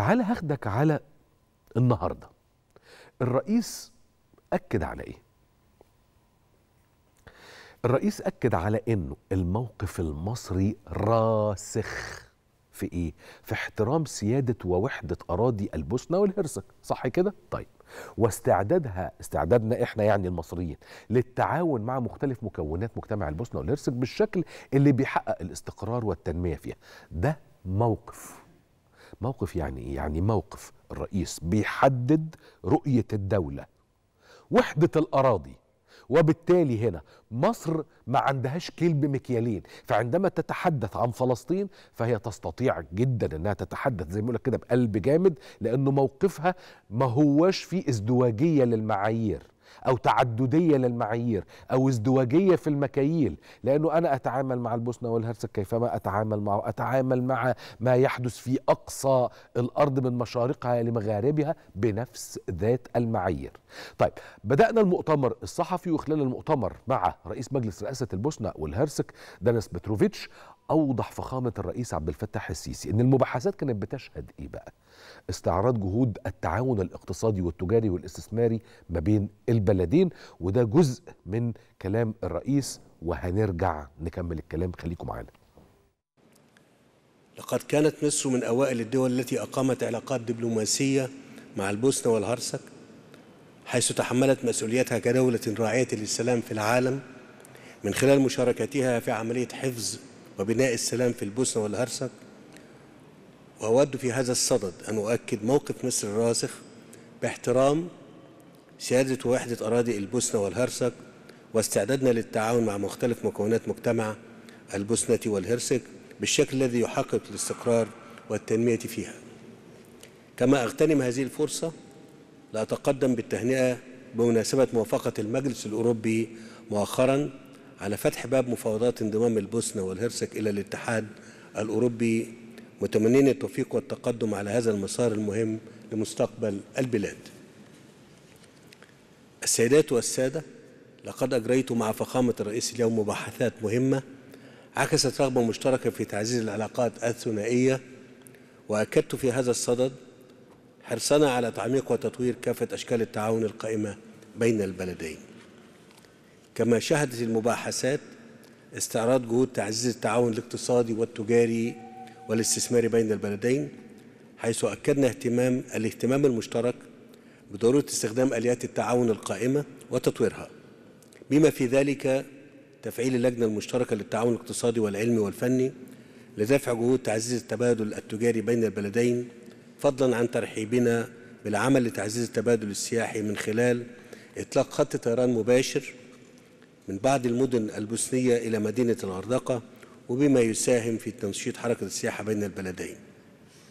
تعال هاخدك على النهارده الرئيس اكد على ايه الرئيس اكد على انه الموقف المصري راسخ في ايه في احترام سياده ووحده اراضي البوسنه والهرسك صح كده طيب واستعدادها استعدادنا احنا يعني المصريين للتعاون مع مختلف مكونات مجتمع البوسنه والهرسك بالشكل اللي بيحقق الاستقرار والتنميه فيها ده موقف موقف يعني ايه يعني موقف الرئيس بيحدد رؤيه الدوله وحده الاراضي وبالتالي هنا مصر ما عندهاش كلب مكيالين فعندما تتحدث عن فلسطين فهي تستطيع جدا انها تتحدث زي ما كده بقلب جامد لانه موقفها ما هوش فيه ازدواجيه للمعايير أو تعددية للمعايير أو ازدواجية في المكاييل لأنه أنا أتعامل مع البوسنة والهرسك كيفما أتعامل معه أتعامل مع ما يحدث في أقصى الأرض من مشارقها لمغاربها بنفس ذات المعايير طيب بدأنا المؤتمر الصحفي وخلال المؤتمر مع رئيس مجلس رئاسة البوسنة والهرسك دانس بتروفيتش اوضح فخامه الرئيس عبد الفتاح السيسي ان المباحثات كانت بتشهد ايه بقى استعراض جهود التعاون الاقتصادي والتجاري والاستثماري ما بين البلدين وده جزء من كلام الرئيس وهنرجع نكمل الكلام خليكم معانا لقد كانت مصر من اوائل الدول التي اقامت علاقات دبلوماسيه مع البوسنه والهرسك حيث تحملت مسؤوليتها كدوله راعيه للسلام في العالم من خلال مشاركتها في عمليه حفظ وبناء السلام في البوسنة والهرسك وأود في هذا الصدد أن أؤكد موقف مصر الراسخ باحترام سيادة ووحدة أراضي البوسنة والهرسك واستعدادنا للتعاون مع مختلف مكونات مجتمع البوسنة والهرسك بالشكل الذي يحقق الاستقرار والتنمية فيها كما أغتنم هذه الفرصة لأتقدم بالتهنئة بمناسبة موافقة المجلس الأوروبي مؤخراً على فتح باب مفاوضات انضمام البوسنة والهرسك إلى الاتحاد الأوروبي متمنين التوفيق والتقدم على هذا المسار المهم لمستقبل البلاد السيدات والسادة لقد أجريت مع فخامة الرئيس اليوم مباحثات مهمة عكست رغبة مشتركة في تعزيز العلاقات الثنائية وأكدت في هذا الصدد حرصنا على تعميق وتطوير كافة أشكال التعاون القائمة بين البلدين كما شهدت المباحثات استعراض جهود تعزيز التعاون الاقتصادي والتجاري والاستثماري بين البلدين حيث أكدنا اهتمام الاهتمام المشترك بضرورة استخدام آليات التعاون القائمة وتطويرها بما في ذلك تفعيل اللجنة المشتركة للتعاون الاقتصادي والعلمي والفني لدفع جهود تعزيز التبادل التجاري بين البلدين فضلا عن ترحيبنا بالعمل لتعزيز التبادل السياحي من خلال إطلاق خط طيران مباشر من بعض المدن البوسنية إلى مدينة الغردقة وبما يساهم في تنشيط حركة السياحة بين البلدين